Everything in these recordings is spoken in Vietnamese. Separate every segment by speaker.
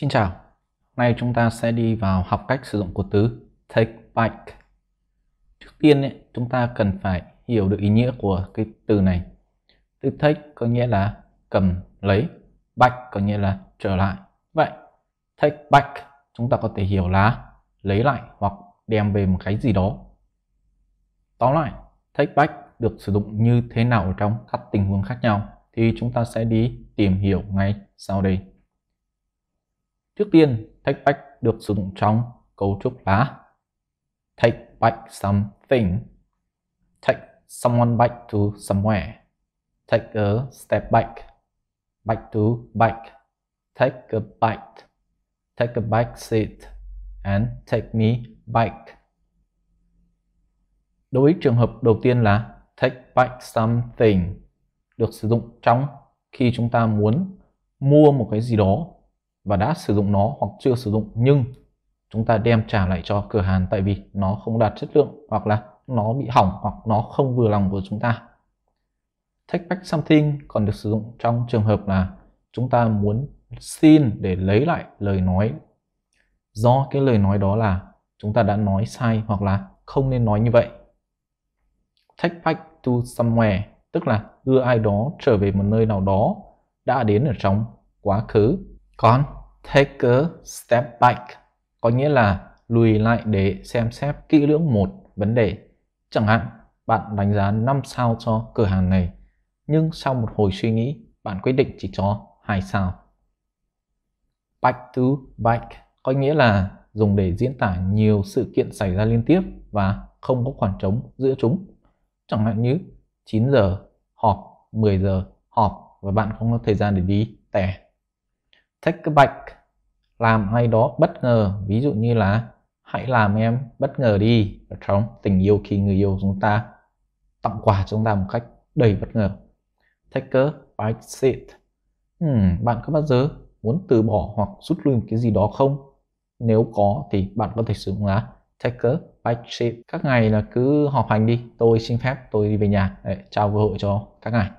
Speaker 1: Xin chào, nay chúng ta sẽ đi vào học cách sử dụng cụm từ take back. Trước tiên ấy, chúng ta cần phải hiểu được ý nghĩa của cái từ này. Từ take có nghĩa là cầm lấy, back có nghĩa là trở lại. Vậy take back chúng ta có thể hiểu là lấy lại hoặc đem về một cái gì đó. Tóm lại, take back được sử dụng như thế nào trong các tình huống khác nhau thì chúng ta sẽ đi tìm hiểu ngay sau đây. Trước tiên, take back được sử dụng trong cấu trúc là take back something, take someone back to somewhere, take a step back, back to back, take a bite, take a back seat, and take me back. Đối với trường hợp đầu tiên là take back something được sử dụng trong khi chúng ta muốn mua một cái gì đó và đã sử dụng nó hoặc chưa sử dụng nhưng chúng ta đem trả lại cho cửa hàng tại vì nó không đạt chất lượng hoặc là nó bị hỏng hoặc nó không vừa lòng với chúng ta. Take back something còn được sử dụng trong trường hợp là chúng ta muốn xin để lấy lại lời nói do cái lời nói đó là chúng ta đã nói sai hoặc là không nên nói như vậy. Take back to somewhere tức là đưa ai đó trở về một nơi nào đó đã đến ở trong quá khứ con take a step back có nghĩa là lùi lại để xem xét kỹ lưỡng một vấn đề. Chẳng hạn bạn đánh giá 5 sao cho cửa hàng này nhưng sau một hồi suy nghĩ bạn quyết định chỉ cho 2 sao. Back to back có nghĩa là dùng để diễn tả nhiều sự kiện xảy ra liên tiếp và không có khoảng trống giữa chúng. Chẳng hạn như 9 giờ họp, 10 giờ họp và bạn không có thời gian để đi tè take back làm ai đó bất ngờ ví dụ như là hãy làm em bất ngờ đi ở trong tình yêu khi người yêu chúng ta tặng quà chúng ta một cách đầy bất ngờ take a back seat hmm, bạn có bao giờ muốn từ bỏ hoặc rút lui một cái gì đó không nếu có thì bạn có thể sử dụng là take a back seat các ngày là cứ họp hành đi tôi xin phép tôi đi về nhà Đấy, chào cơ hội cho các ngày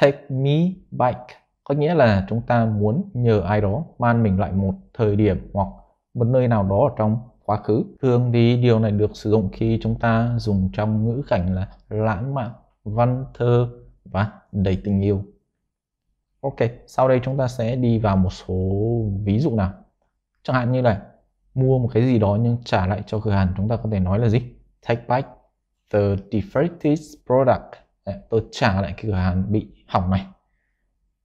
Speaker 1: take me back có nghĩa là chúng ta muốn nhờ ai đó mang mình lại một thời điểm hoặc một nơi nào đó ở trong quá khứ thường thì điều này được sử dụng khi chúng ta dùng trong ngữ cảnh là lãng mạn văn thơ và đầy tình yêu ok sau đây chúng ta sẽ đi vào một số ví dụ nào chẳng hạn như là mua một cái gì đó nhưng trả lại cho cửa hàng chúng ta có thể nói là gì take back the defective product tôi trả lại cái cửa hàng bị hỏng này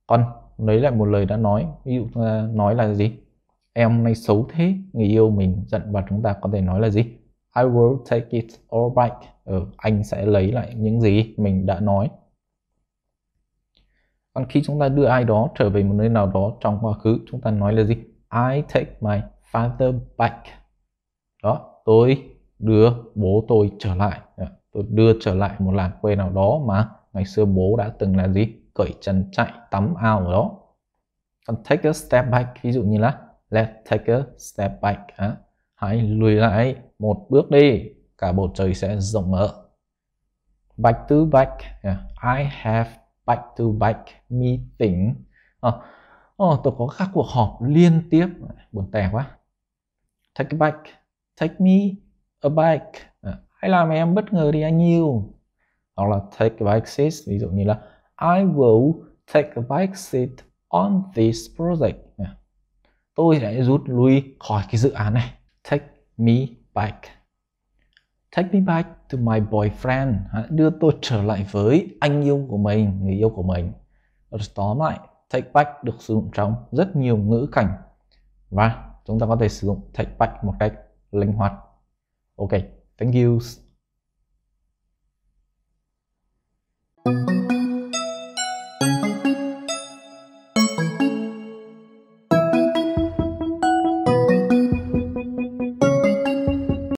Speaker 1: con lấy lại một lời đã nói ví dụ à, nói là gì em nay xấu thế người yêu mình giận và chúng ta có thể nói là gì I will take it all back ừ, anh sẽ lấy lại những gì mình đã nói còn khi chúng ta đưa ai đó trở về một nơi nào đó trong quá khứ chúng ta nói là gì I take my father back đó tôi đưa bố tôi trở lại dạ, tôi đưa trở lại một làng quê nào đó mà ngày xưa bố đã từng là gì cởi chân chạy tắm ao ở đó còn take a step back ví dụ như là let's take a step back à, hãy lùi lại một bước đi cả bầu trời sẽ rộng mở back to back yeah. À, I have back to back meeting à, oh, tôi có các cuộc họp liên tiếp buồn tẻ quá take a back take me a bike à, hãy làm em bất ngờ đi anh yêu hoặc là take a bike sis ví dụ như là I will take a back seat on this project. Tôi sẽ rút lui khỏi cái dự án này. Take me back. Take me back to my boyfriend. Đưa tôi trở lại với anh yêu của mình, người yêu của mình. Tóm lại, take back được sử dụng trong rất nhiều ngữ cảnh và chúng ta có thể sử dụng take back một cách linh hoạt. Ok, thank you.